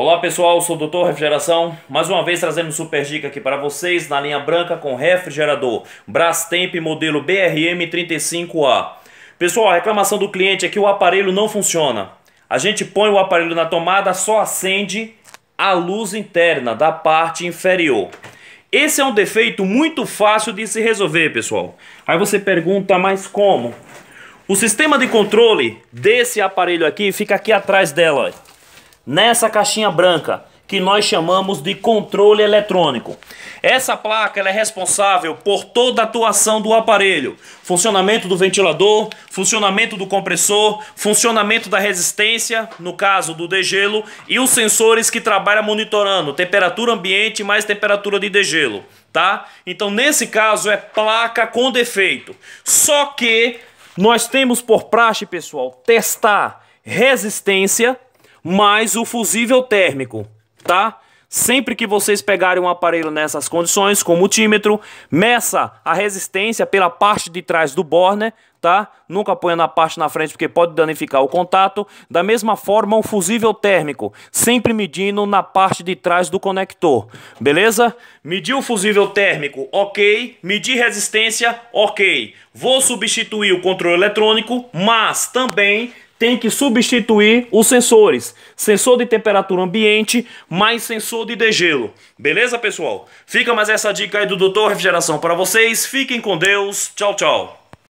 Olá pessoal, sou o Doutor Refrigeração, mais uma vez trazendo super dica aqui para vocês na linha branca com refrigerador Brastemp modelo BRM35A. Pessoal, a reclamação do cliente é que o aparelho não funciona. A gente põe o aparelho na tomada, só acende a luz interna da parte inferior. Esse é um defeito muito fácil de se resolver, pessoal. Aí você pergunta, mas como? O sistema de controle desse aparelho aqui fica aqui atrás dela, nessa caixinha branca que nós chamamos de controle eletrônico. Essa placa é responsável por toda a atuação do aparelho, funcionamento do ventilador, funcionamento do compressor, funcionamento da resistência, no caso do degelo, e os sensores que trabalham monitorando temperatura ambiente mais temperatura de degelo, tá? Então nesse caso é placa com defeito. Só que nós temos por praxe, pessoal, testar resistência mais o fusível térmico, tá? Sempre que vocês pegarem um aparelho nessas condições, com multímetro, meça a resistência pela parte de trás do borne, tá? Nunca ponha na parte na frente porque pode danificar o contato. Da mesma forma, um fusível térmico, sempre medindo na parte de trás do conector, beleza? Medir o fusível térmico, ok. Medir resistência, ok. Vou substituir o controle eletrônico, mas também tem que substituir os sensores. Sensor de temperatura ambiente mais sensor de degelo. Beleza, pessoal? Fica mais essa dica aí do Doutor Refrigeração para vocês. Fiquem com Deus. Tchau, tchau.